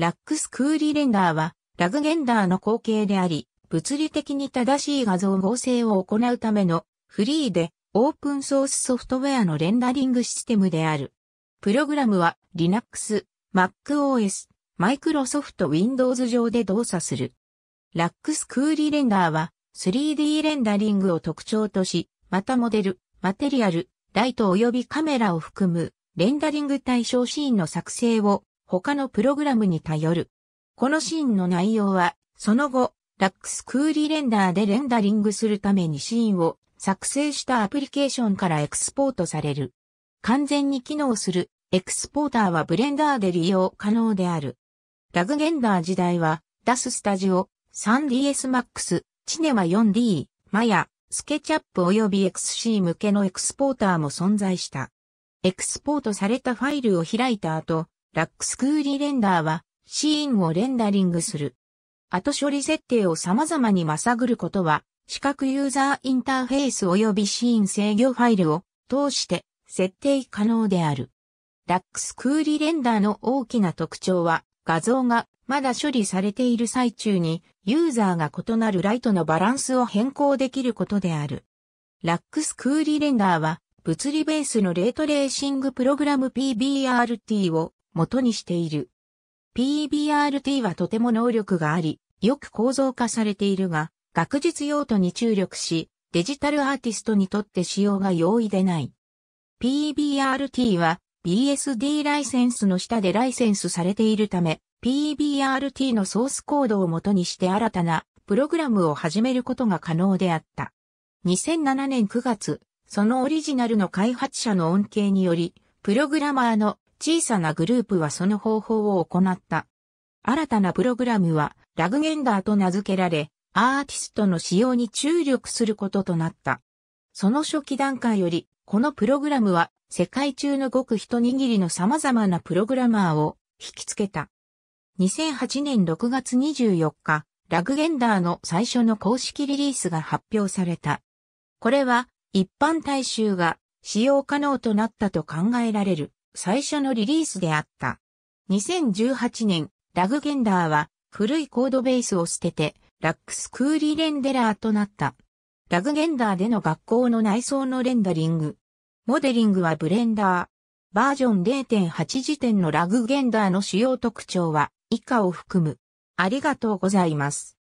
ラックスクーリレンダーは、ラグゲンダーの後継であり、物理的に正しい画像合成を行うための、フリーで、オープンソースソフトウェアのレンダリングシステムである。プログラムは、Linux、MacOS、Microsoft Windows 上で動作する。ラックスクーリレンダーは、3D レンダリングを特徴とし、またモデル、マテリアル、ライト及びカメラを含む、レンダリング対象シーンの作成を他のプログラムに頼る。このシーンの内容は、その後、ラックスクーリレンダーでレンダリングするためにシーンを作成したアプリケーションからエクスポートされる。完全に機能するエクスポーターはブレンダーで利用可能である。ラグゲンダー時代は、ダススタジオ、3ds Max、チネマ 4D、マヤ、スケチャップ及び XC 向けのエクスポーターも存在した。エクスポートされたファイルを開いた後、ラックスクーリレンダーはシーンをレンダリングする。後処理設定を様々にまさぐることは、視覚ユーザーインターフェース及びシーン制御ファイルを通して設定可能である。ラックスクーリレンダーの大きな特徴は、画像がまだ処理されている最中に、ユーザーが異なるライトのバランスを変更できることである。ラックスクーリレンダーは、物理ベースのレートレーシングプログラム PBRT を元にしている。PBRT はとても能力があり、よく構造化されているが、学術用途に注力し、デジタルアーティストにとって使用が容易でない。PBRT は BSD ライセンスの下でライセンスされているため、PBRT のソースコードを元にして新たなプログラムを始めることが可能であった。2007年9月、そのオリジナルの開発者の恩恵により、プログラマーの小さなグループはその方法を行った。新たなプログラムはラグゲンダーと名付けられ、アーティストの使用に注力することとなった。その初期段階より、このプログラムは世界中のごく一握りの様々なプログラマーを引きつけた。2008年6月24日、ラグゲンダーの最初の公式リリースが発表された。これは一般大衆が使用可能となったと考えられる。最初のリリースであった。2018年、ラグゲンダーは古いコードベースを捨てて、ラックスクーリーレンデラーとなった。ラグゲンダーでの学校の内装のレンダリング。モデリングはブレンダー。バージョン0.8時点のラグゲンダーの主要特徴は以下を含む。ありがとうございます。